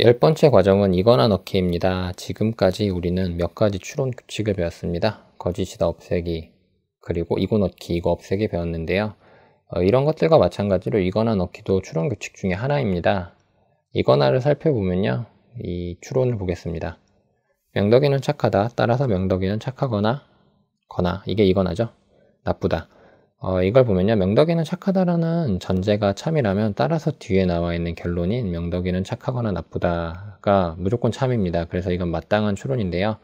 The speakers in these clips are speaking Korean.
열 번째 과정은 이거나 넣기입니다. 지금까지 우리는 몇 가지 추론 규칙을 배웠습니다. 거짓이다 없애기, 그리고 이거 넣기, 이거 없애기 배웠는데요. 어, 이런 것들과 마찬가지로 이거나 넣기도 추론 규칙 중에 하나입니다. 이거나를 살펴보면요. 이 추론을 보겠습니다. 명덕이는 착하다, 따라서 명덕이는 착하거나, 거나, 이게 이거나죠. 나쁘다. 어, 이걸 보면요. 명덕이는 착하다라는 전제가 참이라면 따라서 뒤에 나와 있는 결론인 명덕이는 착하거나 나쁘다가 무조건 참입니다. 그래서 이건 마땅한 추론인데요.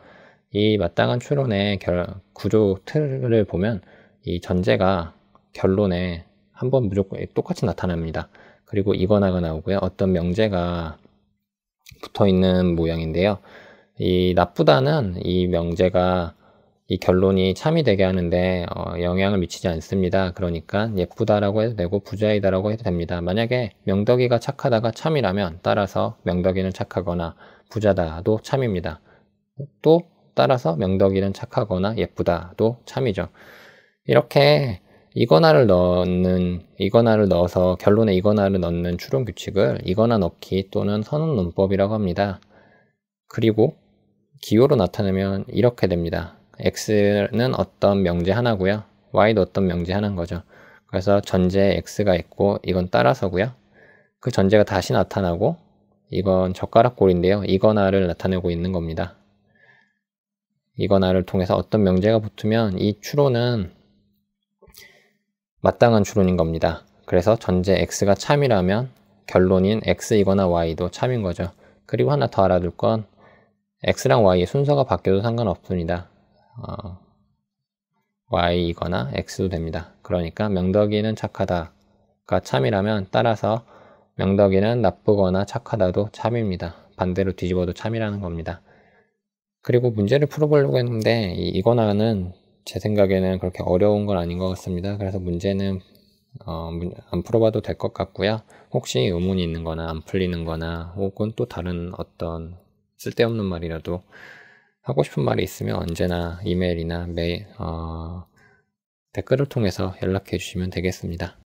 이 마땅한 추론의 결, 구조 틀을 보면 이 전제가 결론에 한번 무조건 똑같이 나타납니다. 그리고 이거나가 나오고요. 어떤 명제가 붙어 있는 모양인데요. 이 나쁘다는 이 명제가 이 결론이 참이 되게 하는데 어, 영향을 미치지 않습니다. 그러니까 예쁘다라고 해도 되고 부자이다라고 해도 됩니다. 만약에 명덕이가 착하다가 참이라면 따라서 명덕이는 착하거나 부자다도 참입니다. 또 따라서 명덕이는 착하거나 예쁘다도 참이죠. 이렇게 이거나를 넣는 이거나를 넣어서 결론에 이거나를 넣는 추론 규칙을 이거나 넣기 또는 선언 논법이라고 합니다. 그리고 기호로 나타내면 이렇게 됩니다. x는 어떤 명제 하나고요. y도 어떤 명제 하나인 거죠. 그래서 전제에 x가 있고 이건 따라서고요. 그 전제가 다시 나타나고 이건 젓가락골인데요. 이거나를 나타내고 있는 겁니다. 이거나를 통해서 어떤 명제가 붙으면 이 추론은 마땅한 추론인 겁니다. 그래서 전제 x가 참이라면 결론인 x이거나 y도 참인 거죠. 그리고 하나 더 알아둘 건 x랑 y의 순서가 바뀌어도 상관없습니다. 어, y이거나 x도 됩니다. 그러니까 명덕이는 착하다가 참이라면 따라서 명덕이는 나쁘거나 착하다도 참입니다. 반대로 뒤집어도 참이라는 겁니다. 그리고 문제를 풀어보려고 했는데 이 이거나는 제 생각에는 그렇게 어려운 건 아닌 것 같습니다. 그래서 문제는 어, 안 풀어봐도 될 것 같고요. 혹시 의문이 있는 거나 안 풀리는 거나 혹은 또 다른 어떤 쓸데없는 말이라도 하고 싶은 말이 있으면 언제나 이메일이나 메일, 어, 댓글을 통해서 연락해 주시면 되겠습니다.